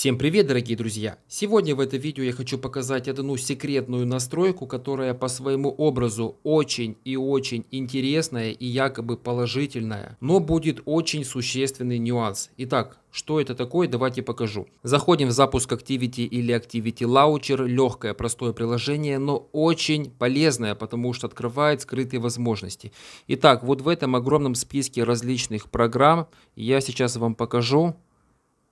Всем привет, дорогие друзья! Сегодня в этом видео я хочу показать одну секретную настройку, которая по своему образу очень и очень интересная и якобы положительная, но будет очень существенный нюанс. Итак, что это такое, давайте покажу. Заходим в запуск Activity или Activity Launcher. Легкое, простое приложение, но очень полезное, потому что открывает скрытые возможности. Итак, вот в этом огромном списке различных программ я сейчас вам покажу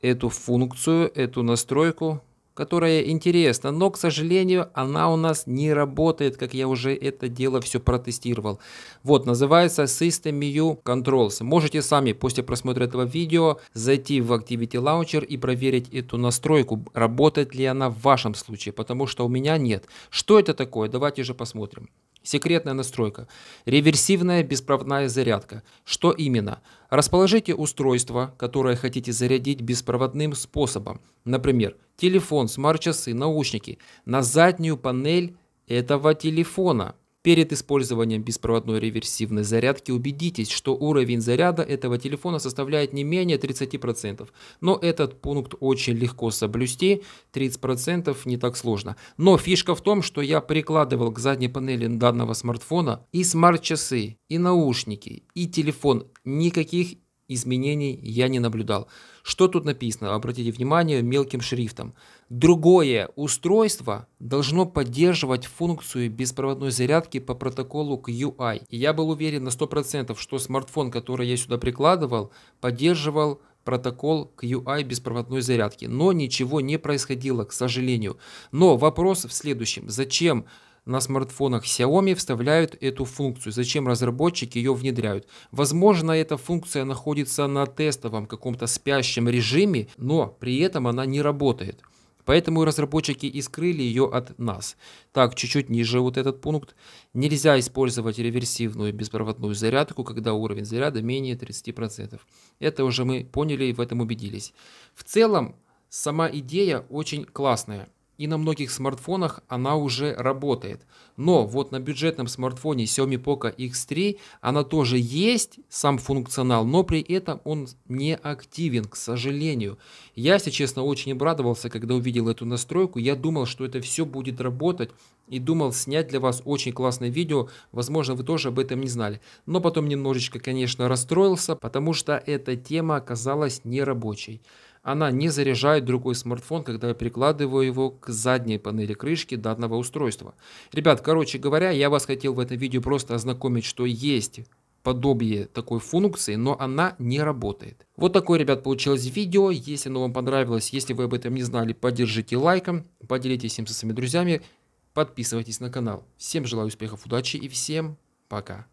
эту функцию, эту настройку, которая интересна, но, к сожалению, она у нас не работает, как я уже это дело все протестировал. Вот, называется System U Controls. Можете сами после просмотра этого видео зайти в Activity Launcher и проверить эту настройку, работает ли она в вашем случае, потому что у меня нет. Что это такое? Давайте же посмотрим. Секретная настройка. Реверсивная беспроводная зарядка. Что именно? Расположите устройство, которое хотите зарядить беспроводным способом, например, телефон, смарт-часы, наушники, на заднюю панель этого телефона – Перед использованием беспроводной реверсивной зарядки убедитесь, что уровень заряда этого телефона составляет не менее 30%. Но этот пункт очень легко соблюсти, 30% не так сложно. Но фишка в том, что я прикладывал к задней панели данного смартфона и смарт-часы, и наушники, и телефон. Никаких изменений я не наблюдал. Что тут написано? Обратите внимание мелким шрифтом. Другое устройство должно поддерживать функцию беспроводной зарядки по протоколу QI. И я был уверен на 100%, что смартфон, который я сюда прикладывал, поддерживал протокол QI беспроводной зарядки. Но ничего не происходило, к сожалению. Но вопрос в следующем. Зачем на смартфонах Xiaomi вставляют эту функцию. Зачем разработчики ее внедряют? Возможно, эта функция находится на тестовом каком-то спящем режиме, но при этом она не работает. Поэтому разработчики и скрыли ее от нас. Так, чуть-чуть ниже вот этот пункт. Нельзя использовать реверсивную беспроводную зарядку, когда уровень заряда менее 30%. Это уже мы поняли и в этом убедились. В целом, сама идея очень классная и на многих смартфонах она уже работает. Но вот на бюджетном смартфоне Xiaomi Poco X3 она тоже есть, сам функционал, но при этом он не активен, к сожалению. Я, если честно, очень обрадовался, когда увидел эту настройку. Я думал, что это все будет работать и думал снять для вас очень классное видео. Возможно, вы тоже об этом не знали. Но потом немножечко, конечно, расстроился, потому что эта тема оказалась нерабочей она не заряжает другой смартфон, когда я прикладываю его к задней панели крышки данного устройства. Ребят, короче говоря, я вас хотел в этом видео просто ознакомить, что есть подобие такой функции, но она не работает. Вот такое, ребят, получилось видео. Если оно вам понравилось, если вы об этом не знали, поддержите лайком, поделитесь им со своими друзьями, подписывайтесь на канал. Всем желаю успехов, удачи и всем пока.